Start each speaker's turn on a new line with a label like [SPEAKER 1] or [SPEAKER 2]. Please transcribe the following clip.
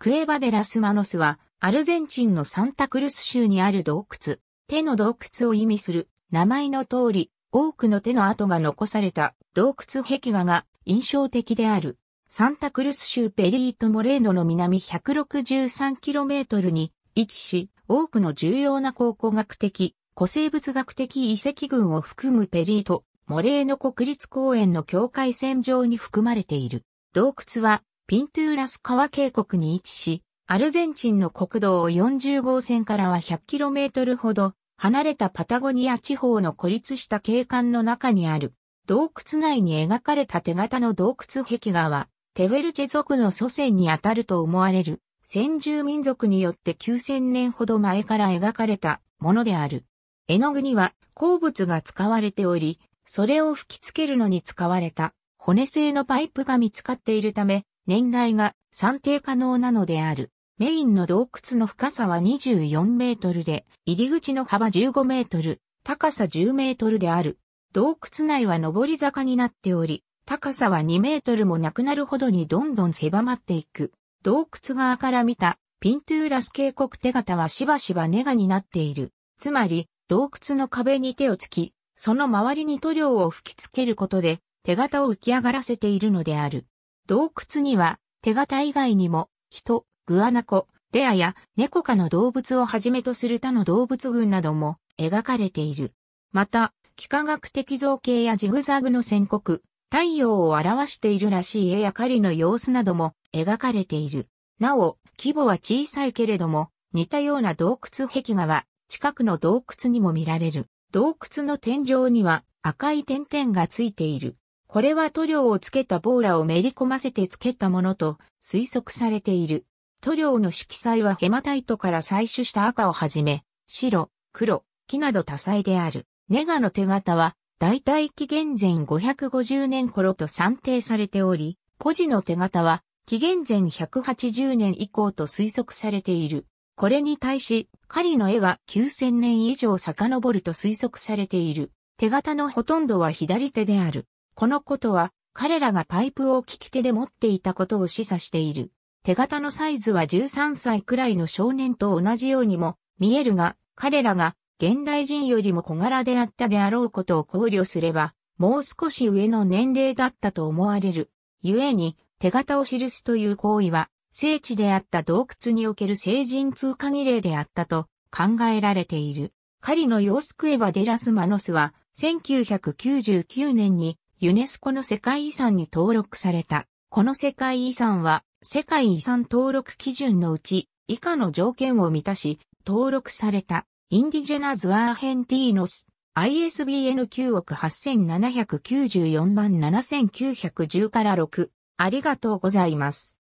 [SPEAKER 1] クエバデラスマノスは、アルゼンチンのサンタクルス州にある洞窟、手の洞窟を意味する、名前の通り、多くの手の跡が残された洞窟壁画が印象的である。サンタクルス州ペリート・モレーノの南 163km に位置し、多くの重要な考古学的、古生物学的遺跡群を含むペリート・モレーノ国立公園の境界線上に含まれている。洞窟はピントゥーラス川渓谷に位置し、アルゼンチンの国道40号線からは 100km ほど離れたパタゴニア地方の孤立した景観の中にある洞窟内に描かれた手形の洞窟壁画はテェルチェ族の祖先にあたると思われる先住民族によって9000年ほど前から描かれたものである。絵の具には鉱物が使われており、それを吹き付けるのに使われた骨製のパイプが見つかっているため、年代が算定可能なのである。メインの洞窟の深さは24メートルで、入り口の幅15メートル、高さ10メートルである。洞窟内は上り坂になっており、高さは2メートルもなくなるほどにどんどん狭まっていく。洞窟側から見たピントゥーラス渓谷手形はしばしばネガになっている。つまり、洞窟の壁に手をつき、その周りに塗料を吹きつけることで手形を浮き上がらせているのである。洞窟には、手形以外にも、人、グアナコ、レアや猫科の動物をはじめとする他の動物群なども描かれている。また、幾何学的造形やジグザグの宣告、太陽を表しているらしい絵や狩りの様子なども描かれている。なお、規模は小さいけれども、似たような洞窟壁画は近くの洞窟にも見られる。洞窟の天井には赤い点々がついている。これは塗料をつけたボーラをめり込ませてつけたものと推測されている。塗料の色彩はヘマタイトから採取した赤をはじめ、白、黒、木など多彩である。ネガの手形は、大体紀元前550年頃と算定されており、ポジの手形は、紀元前180年以降と推測されている。これに対し、狩りの絵は9000年以上遡ると推測されている。手形のほとんどは左手である。このことは彼らがパイプを利き手で持っていたことを示唆している。手形のサイズは13歳くらいの少年と同じようにも見えるが、彼らが現代人よりも小柄であったであろうことを考慮すれば、もう少し上の年齢だったと思われる。故に、手形を記すという行為は、聖地であった洞窟における成人通過儀礼であったと考えられている。狩りの様子クエバ・デラス・マノスは、1999年にユネスコの世界遺産に登録された。この世界遺産は、世界遺産登録基準のうち、以下の条件を満たし、登録された、インディジェナズ・アーヘンティーノス、ISBN 9億8794万7910から6。ありがとうございます。